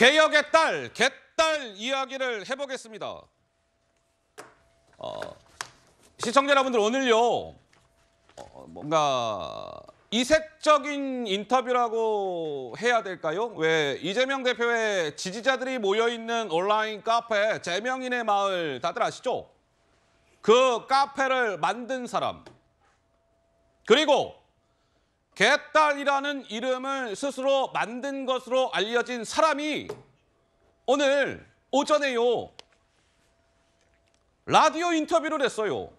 개혁의 딸, 개딸 이야기를 해보겠습니다. 어, 시청자 여러분들 오늘요 어, 뭔가 이색적인 인터뷰라고 해야 될까요? 왜 이재명 대표의 지지자들이 모여있는 온라인 카페 재명인의 마을 다들 아시죠? 그 카페를 만든 사람 그리고 개딸이라는 이름을 스스로 만든 것으로 알려진 사람이 오늘 오전에요. 라디오 인터뷰를 했어요.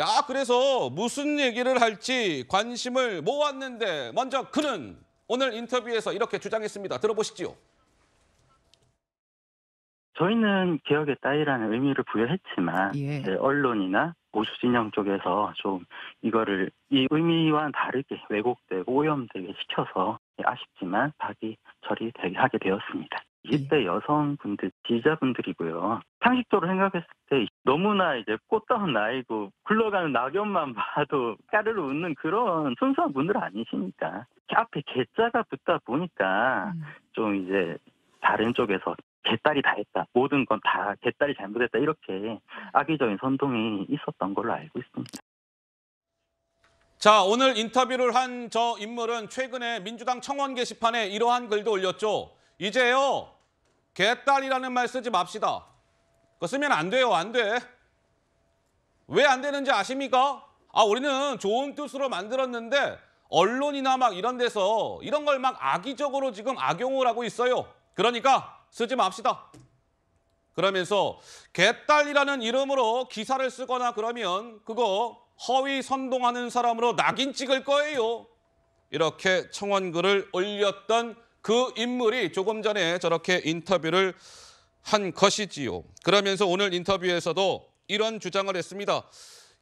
야, 그래서 무슨 얘기를 할지 관심을 모았는데 먼저 그는 오늘 인터뷰에서 이렇게 주장했습니다. 들어보시지요. 저희는 개혁의 딸이라는 의미를 부여했지만 예. 언론이나 보수 진영 쪽에서 좀 이거를 이 의미와는 다르게 왜곡되고 오염되게 시켜서 아쉽지만 박이 절이 되게 하게 되었습니다. 20대 예. 여성분들, 지지자분들이고요. 상식적으로 생각했을 때 너무나 이제 꽃다운 나이고 굴러가는 낙엽만 봐도 까르르 웃는 그런 순수한 분들 아니시니까 앞에 개자가 붙다 보니까 음. 좀 이제 다른 쪽에서 개 딸이 다 했다. 모든 건 다개 딸이 잘못했다. 이렇게 악의적인 선동이 있었던 걸로 알고 있습니다. 자, 오늘 인터뷰를 한 저 인물은 최근에 민주당 청원 게시판에 이러한 글도 올렸죠. 이제요, 개딸이라는 말 쓰지 맙시다. 그거 쓰면 안 돼요, 안 돼. 왜 안 되는지 아십니까? 아, 우리는 좋은 뜻으로 만들었는데 언론이나 막 이런 데서 이런 걸 막 악의적으로 지금 악용을 하고 있어요. 그러니까 쓰지 맙시다. 그러면서 개딸이라는 이름으로 기사를 쓰거나 그러면 그거 허위 선동하는 사람으로 낙인 찍을 거예요. 이렇게 청원글을 올렸던 그 인물이 조금 전에 저렇게 인터뷰를 한 것이지요. 그러면서 오늘 인터뷰에서도 이런 주장을 했습니다.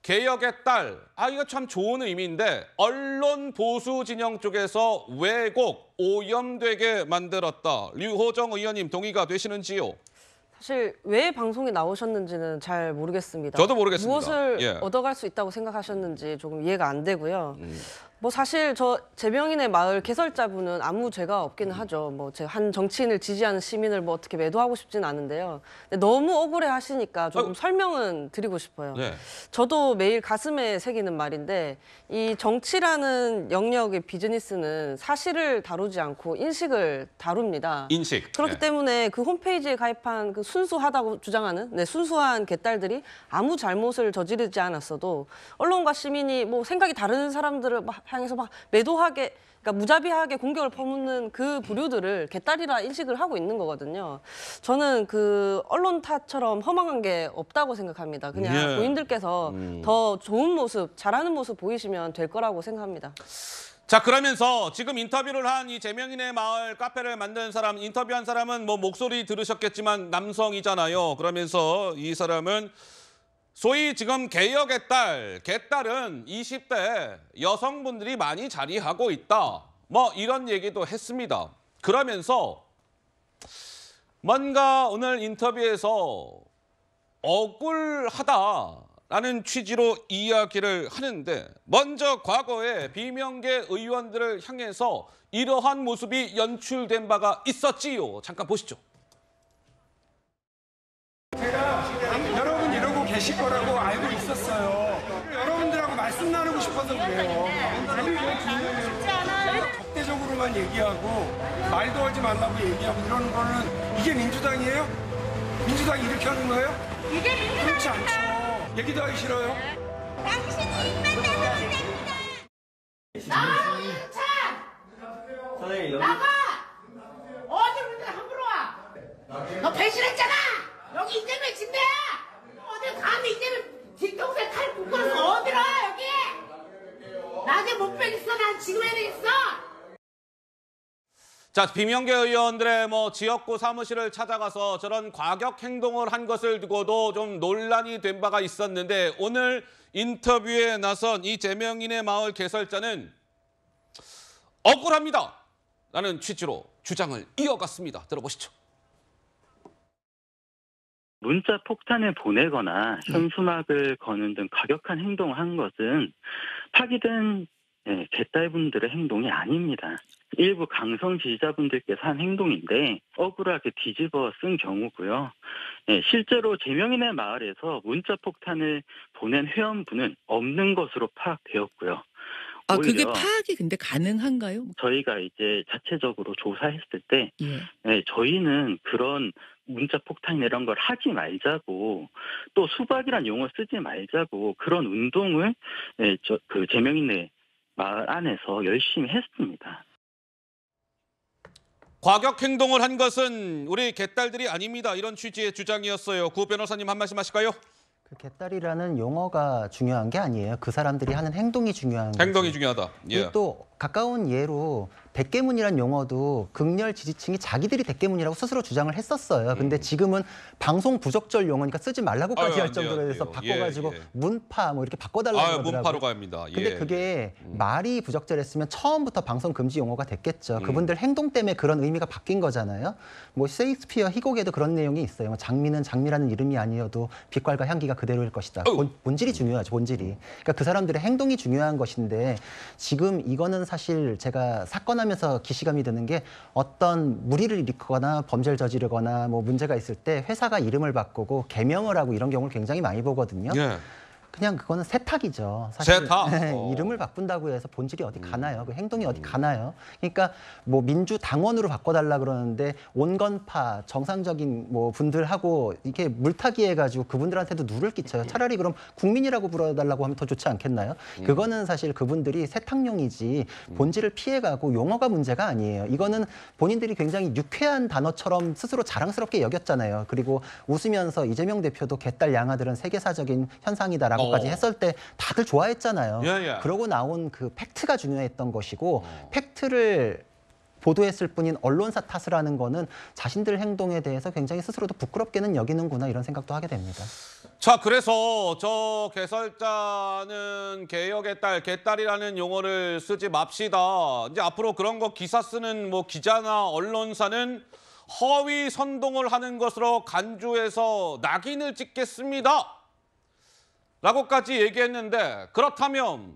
개혁의 딸, 아 이거 참 좋은 의미인데 언론 보수 진영 쪽에서 왜곡, 오염되게 만들었다. 류호정 의원님 동의가 되시는지요? 사실 왜 방송에 나오셨는지는 잘 모르겠습니다. 저도 모르겠습니다. 무엇을 예. 얻어갈 수 있다고 생각하셨는지 조금 이해가 안 되고요. 음. 뭐 사실 저 재명인의 마을 개설자분은 아무 죄가 없기는 음. 하죠. 뭐제한 정치인을 지지하는 시민을 뭐 어떻게 매도하고 싶진 않은데요. 근데 너무 억울해 하시니까 조금 아 어. 설명은 드리고 싶어요. 네. 저도 매일 가슴에 새기는 말인데 이 정치라는 영역의 비즈니스는 사실을 다루지 않고 인식을 다룹니다. 인식. 그렇기 네. 때문에 그 홈페이지에 가입한 그 순수하다고 주장하는 네, 순수한 개딸들이 아무 잘못을 저지르지 않았어도 언론과 시민이 뭐 생각이 다른 사람들을 막 향해서 막 매도하게 그러니까 무자비하게 공격을 퍼붓는 그 부류들을 개딸이라 인식을 하고 있는 거거든요. 저는 그 언론 탓처럼 허망한 게 없다고 생각합니다. 그냥 예. 본인들께서 음. 더 좋은 모습, 잘하는 모습 보이시면 될 거라고 생각합니다. 자 그러면서 지금 인터뷰를 한 이 재명인의 마을 카페를 만든 사람 인터뷰한 사람은 뭐 목소리 들으셨겠지만 남성이잖아요. 그러면서 이 사람은 소위 지금 개혁의 딸, 개딸은 20대 여성분들이 많이 자리하고 있다. 뭐 이런 얘기도 했습니다. 그러면서 뭔가 오늘 인터뷰에서 억울하다라는 취지로 이야기를 하는데 먼저 과거에 비명계 의원들을 향해서 이러한 모습이 연출된 바가 있었지요. 잠깐 보시죠. 제가 계실 거라고 알고 있었어요. 여러분들하고 말씀 나누고 싶어서 그래요. 적대적으로만 얘기하고 말도 하지 말라고 얘기하고 이러는 거는 이게 민주당이에요? 민주당이 이렇게 하는 거예요? 이게 민주당 그렇지 않죠. 얘기도 하기 싫어요. 당신이 입만 대면 됩니다. 네. 되겠어? 난 지금 에는있어 자, 비명계 의원들의 뭐 지역구 사무실을 찾아가서 저런 과격 행동을 한 것을 두고도 좀 논란이 된 바가 있었는데 오늘 인터뷰에 나선 이 재명인의 마을 개설자는 억울합니다. 라는 취지로 주장을 이어갔습니다. 들어보시죠. 문자 폭탄을 보내거나 현수막을 거는 등 과격한 행동을 한 것은 파기된 네, 예, 개딸분들의 행동이 아닙니다. 일부 강성 지지자분들께서 한 행동인데 억울하게 뒤집어 쓴 경우고요. 네, 실제로 제명인의 마을에서 문자 폭탄을 보낸 회원분은 없는 것으로 파악되었고요. 아, 그게 파악이 근데 가능한가요? 뭐 저희가 이제 자체적으로 조사했을 때, 예. 네, 저희는 그런 문자 폭탄 이런 걸 하지 말자고, 또 수박이란 용어 쓰지 말자고, 그런 운동을, 네, 저, 그, 제명인의 마을 안에서 열심히 했습니다. 과격 행동을 한 것은 우리 개딸들이 아닙니다. 이런 취지의 주장이었어요. 구 변호사님 한 말씀 하실까요? 그 개딸이라는 용어가 중요한 게 아니에요. 그 사람들이 하는 행동이 중요한 행동이 거지. 중요하다. 예. 또 가까운 예로 백계문이란 용어도 극렬 지지층이 자기들이 백계문이라고 스스로 주장을 했었어요. 근데 음. 지금은 방송 부적절 용어니까 쓰지 말라고까지 아유, 할 정도로 돼요, 해서 예, 바꿔가지고 예, 예. 문파 뭐 이렇게 바꿔달라고 하유더라고요 문파로 갑니다. 예. 근데 그게 예. 음. 말이 부적절했으면 처음부터 방송 금지 용어가 됐겠죠. 음. 그분들 행동 때문에 그런 의미가 바뀐 거잖아요. 뭐세익스피어 희곡에도 그런 내용이 있어요. 뭐 장미는 장미라는 이름이 아니어도 빛깔과 향기가 그대로일 것이다. 본, 본질이 중요하죠. 본질이. 그러니까 그 사람들의 행동이 중요한 것인데 지금 이거는 사실 제가 사건하면서 기시감이 드는 게 어떤 무리를 일으키거나 범죄를 저지르거나 뭐 문제가 있을 때 회사가 이름을 바꾸고 개명을 하고 이런 경우를 굉장히 많이 보거든요. 예. 그냥 그거는 세탁이죠. 사실 세탁? 네, 어. 이름을 바꾼다고 해서 본질이 어디 음. 가나요? 그 행동이 어디 음. 가나요? 그러니까 뭐 민주 당원으로 바꿔달라 그러는데 온건파 정상적인 뭐 분들하고 이렇게 물타기 해가지고 그분들한테도 누를 끼쳐요. 차라리 그럼 국민이라고 불러달라고 하면 더 좋지 않겠나요? 음. 그거는 사실 그분들이 세탁용이지 본질을 피해가고 용어가 문제가 아니에요. 이거는 본인들이 굉장히 유쾌한 단어처럼 스스로 자랑스럽게 여겼잖아요. 그리고 웃으면서 이재명 대표도 개딸 양아들은 세계사적인 현상이다라고. 것까지 어. 했을 때 다들 좋아했잖아요. 예, 예. 그러고 나온 그 팩트가 중요했던 것이고 어. 팩트를 보도했을 뿐인 언론사 탓을 하는 거는 자신들 행동에 대해서 굉장히 스스로도 부끄럽게는 여기는구나 이런 생각도 하게 됩니다. 자, 그래서 저 개설자는 개혁의 딸, 개딸이라는 용어를 쓰지 맙시다. 이제 앞으로 그런 거 기사 쓰는 뭐 기자나 언론사는 허위 선동을 하는 것으로 간주해서 낙인을 찍겠습니다. 라고까지 얘기했는데 그렇다면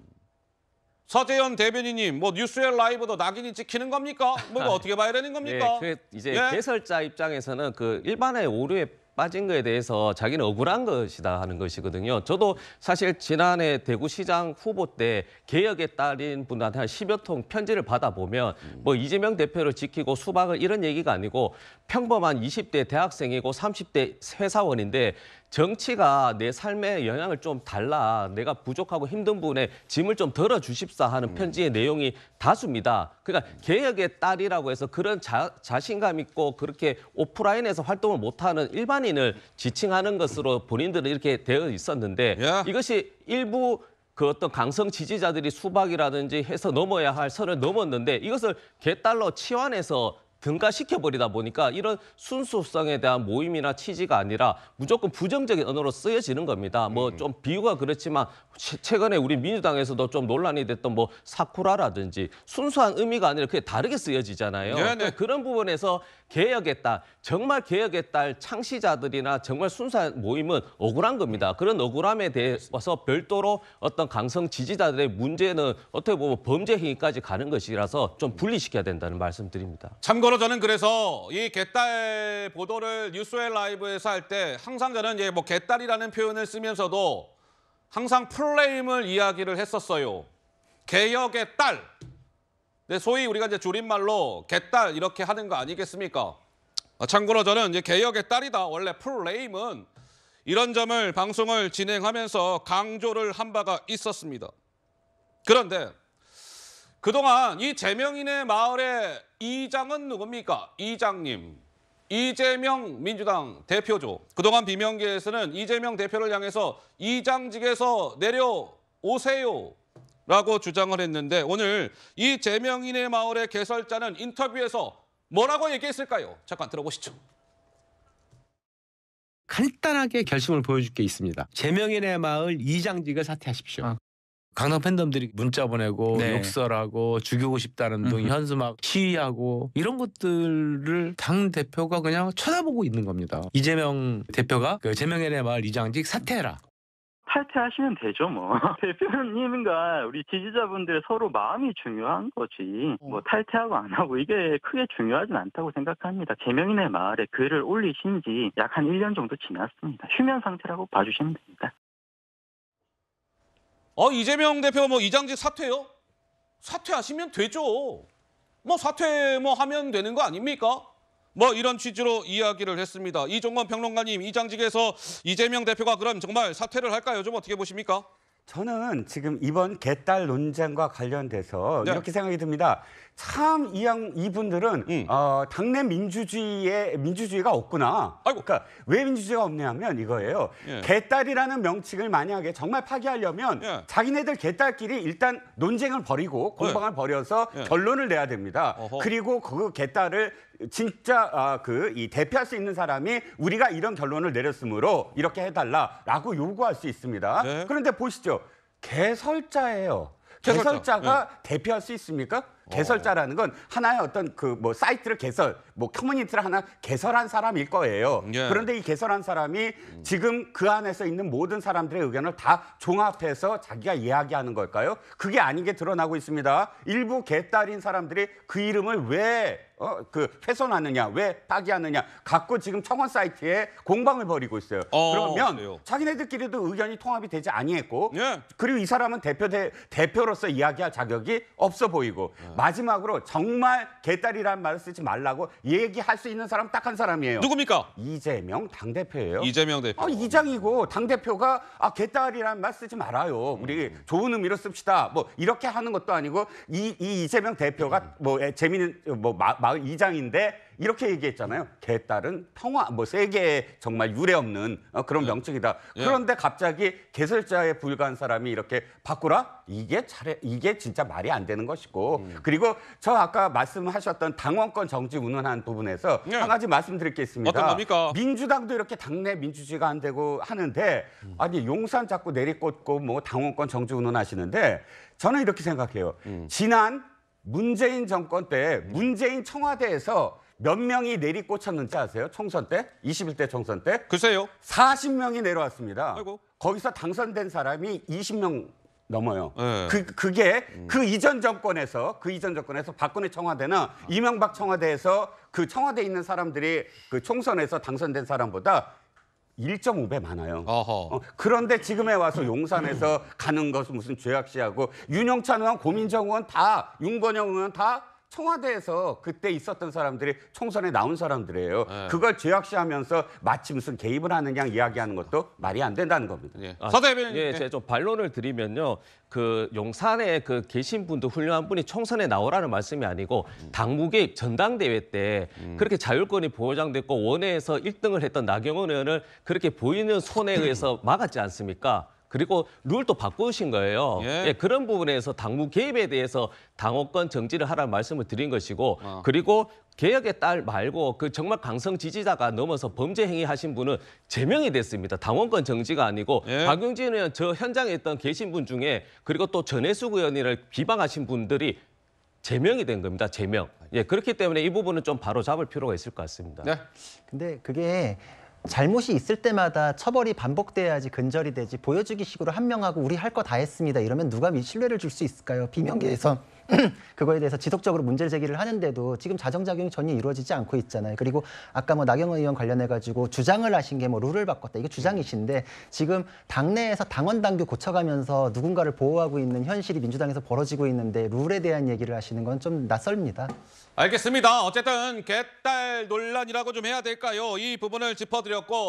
서재현 대변인님 뭐뉴스웰 라이브도 낙인이 찍히는 겁니까? 뭐 이거 아, 어떻게 봐야 되는 겁니까? 예, 그 이제 예? 개설자 입장에서는 그 일반의 오류에 빠진 거에 대해서 자기는 억울한 것이다 하는 것이거든요. 저도 사실 지난해 대구시장 후보 때 개혁에 따른 분한테 한 10여 통 편지를 받아보면 뭐 이재명 대표를 지키고 수박을 이런 얘기가 아니고 평범한 20대 대학생이고 30대 회사원인데 정치가 내 삶에 영향을 좀 달라. 내가 부족하고 힘든 분에 짐을 좀 덜어주십사 하는 음. 편지의 내용이 다수입니다. 그러니까 개혁의 딸이라고 해서 그런 자, 자신감 있고 그렇게 오프라인에서 활동을 못하는 일반인을 지칭하는 것으로 본인들은 이렇게 되어 있었는데 야. 이것이 일부 그 어떤 강성 지지자들이 수박이라든지 해서 넘어야 할 선을 넘었는데 이것을 개딸로 치환해서 등가시켜버리다 보니까 이런 순수성에 대한 모임이나 취지가 아니라 무조건 부정적인 언어로 쓰여지는 겁니다. 뭐좀 음. 비유가 그렇지만 최근에 우리 민주당에서도 좀 논란이 됐던 뭐 사쿠라라든지 순수한 의미가 아니라 그게 다르게 쓰여지잖아요. 네, 네. 그러니까 그런 부분에서 개혁의 딸, 정말 개혁의 딸 창시자들이나 정말 순수한 모임은 억울한 겁니다. 그런 억울함에 대해서 별도로 어떤 강성 지지자들의 문제는 어떻게 보면 범죄 행위까지 가는 것이라서 좀 분리시켜야 된다는 말씀드립니다. 참고로 저는 그래서 이 개딸 보도를 뉴스웰 라이브에서 할 때 항상 저는 이제 뭐 개딸이라는 표현을 쓰면서도 항상 플레임을 이야기를 했었어요. 개혁의 딸, 네, 소위 우리가 이제 줄임말로 개딸 이렇게 하는 거 아니겠습니까? 아, 참고로 저는 이제 개혁의 딸이다. 원래 풀네임은 이런 점을 방송을 진행하면서 강조를 한 바가 있었습니다. 그런데 그동안 이 재명인의 마을의 이장은 누굽니까? 이장님. 이재명 민주당 대표죠. 그동안 비명계에서는 이재명 대표를 향해서 이장직에서 내려오세요. 라고 주장을 했는데 오늘 이 제명인의 마을의 개설자는 인터뷰에서 뭐라고 얘기했을까요? 잠깐 들어보시죠. 간단하게 결심을 보여줄 게 있습니다. 제명인의 마을 이장직을 사퇴하십시오. 아. 강남 팬덤들이 문자 보내고 네. 욕설하고 죽이고 싶다는 등 음. 현수막 시위하고 이런 것들을 당 대표가 그냥 쳐다보고 있는 겁니다. 이재명 대표가 그 제명인의 마을 이장직 사퇴해라. 탈퇴하시면 되죠, 뭐. 대표님과 우리 지지자분들 서로 마음이 중요한 거지. 뭐 어. 탈퇴하고 안 하고 이게 크게 중요하진 않다고 생각합니다. 제명인의 마을에 글을 올리신 지 약 한 1년 정도 지났습니다. 휴면 상태라고 봐주시면 됩니다. 어, 이재명 대표 뭐 이장직 사퇴요? 사퇴하시면 되죠. 뭐 사퇴 뭐 하면 되는 거 아닙니까? 뭐 이런 취지로 이야기를 했습니다. 이종건 평론가님 이 장직에서 이재명 대표가 그럼 정말 사퇴를 할까요? 좀 어떻게 보십니까? 저는 지금 이번 개딸 논쟁과 관련돼서 네. 이렇게 생각이 듭니다. 참 이 양 이분들은 음. 어, 당내 민주주의에 민주주의가 없구나. 아이고. 그러니까 왜 민주주의가 없냐면 이거예요. 예. 개딸이라는 명칭을 만약에 정말 파기하려면 예. 자기네들 개딸끼리 일단 논쟁을 벌이고 네. 공방을 예. 벌여서 결론을 내야 됩니다. 어허. 그리고 그 개딸을 진짜 아, 그 이 대표할 수 있는 사람이 우리가 이런 결론을 내렸으므로 이렇게 해달라라고 요구할 수 있습니다. 네. 그런데 보시죠. 개설자예요. 개설자. 가 네. 대표할 수 있습니까? 어. 개설자라는 건 하나의 어떤 그 뭐 사이트를 개설, 뭐 커뮤니티를 하나 개설한 사람일 거예요. 예. 그런데 이 개설한 사람이 지금 그 안에서 있는 모든 사람들의 의견을 다 종합해서 자기가 이야기하는 걸까요? 그게 아닌 게 드러나고 있습니다. 일부 개딸인 사람들이 그 이름을 왜 어, 그 훼손하느냐, 왜 파기하느냐 갖고 지금 청원 사이트에 공방을 벌이고 있어요. 어, 그러면 그래요. 자기네들끼리도 의견이 통합이 되지 아니했고, 예. 그리고 이 사람은 대표 대, 대표로서 이야기할 자격이 없어 보이고 예. 마지막으로 정말 개딸이라는 말을 쓰지 말라고 얘기할 수 있는 사람 딱 한 사람이에요. 누굽니까? 이재명 당 대표예요. 이재명 대표. 아, 이장이고 당 대표가 아 개딸이라는 말 쓰지 말아요. 우리 음. 좋은 의미로 씁시다. 뭐 이렇게 하는 것도 아니고 이, 이 이재명 대표가 음. 뭐 재미는 뭐 마, 42장인데 이렇게 얘기했잖아요. 개딸은 평화, 뭐 세계에 정말 유례없는 어, 그런 음. 명칭이다. 예. 그런데 갑자기 개설자에 불과한 사람이 이렇게 바꾸라? 이게 차례, 이게 진짜 말이 안 되는 것이고. 음. 그리고 저 아까 말씀하셨던 당원권 정지 운운한 부분에서 예. 한 가지 말씀드릴 게 있습니다. 어떤 겁니까? 민주당도 이렇게 당내 민주주의가 안 되고 하는데 음. 아니 용산 자꾸 내리꽂고 뭐 당원권 정지 운운하시는데 저는 이렇게 생각해요. 음. 지난 문재인 정권 때 문재인 청와대에서 몇 명이 내리꽂혔는지 아세요? 총선 때? 21대 총선 때? 글쎄요. 40명이 내려왔습니다. 아이고. 거기서 당선된 사람이 20명 넘어요. 네. 그, 그게 그 이전 정권에서 그 이전 정권에서 박근혜 청와대나 이명박 청와대에서 그 청와대에 있는 사람들이 그 총선에서 당선된 사람보다 1.5배 많아요. 어, 허 그런데 지금에 와서 용산에서 가는 것은 무슨 죄악시하고 윤영찬 의원, 고민정 의원 다, 윤건영 의원 다 청와대에서 그때 있었던 사람들이 총선에 나온 사람들이에요. 네. 그걸 죄악시하면서 마치 무슨 개입을 하는 양 이야기하는 것도 말이 안 된다는 겁니다. 예. 아, 서대 변 예, 예, 제가 좀 반론을 드리면요. 그 용산에 그 계신 분도 훌륭한 분이 총선에 나오라는 말씀이 아니고 음. 당무 개입 전당대회 때 음. 그렇게 자율권이 보장됐고 원외에서 1등을 했던 나경원 의원을 그렇게 보이는 손에 의해서 막았지 않습니까? 그리고 룰도 바꾸신 거예요. 예. 예, 그런 부분에서 당무 개입에 대해서 당호권 정지를 하라는 말씀을 드린 것이고 아. 그리고 개혁의 딸 말고 그 정말 강성 지지자가 넘어서 범죄 행위하신 분은 제명이 됐습니다. 당원권 정지가 아니고 예. 박용진 의원 저 현장에 있던 계신 분 중에 그리고 또 전해숙 의원이를 비방하신 분들이 제명이 된 겁니다. 제명. 예, 그렇기 때문에 이 부분은 좀 바로 잡을 필요가 있을 것 같습니다. 네. 근데 그게 잘못이 있을 때마다 처벌이 반복돼야지 근절이 되지 보여주기식으로 한명하고 우리 할 거 다 했습니다 이러면 누가 신뢰를 줄 수 있을까요? 비명계에선. 그거에 대해서 지속적으로 문제 제기를 하는데도 지금 자정작용이 전혀 이루어지지 않고 있잖아요. 그리고 아까 뭐 나경원 의원 관련해 가지고 주장을 하신 게 뭐 룰을 바꿨다 이게 주장이신데 지금 당내에서 당원 당규 고쳐가면서 누군가를 보호하고 있는 현실이 민주당에서 벌어지고 있는데 룰에 대한 얘기를 하시는 건 좀 낯설입니다. 알겠습니다. 어쨌든 개딸 논란이라고 좀 해야 될까요? 이 부분을 짚어드렸고.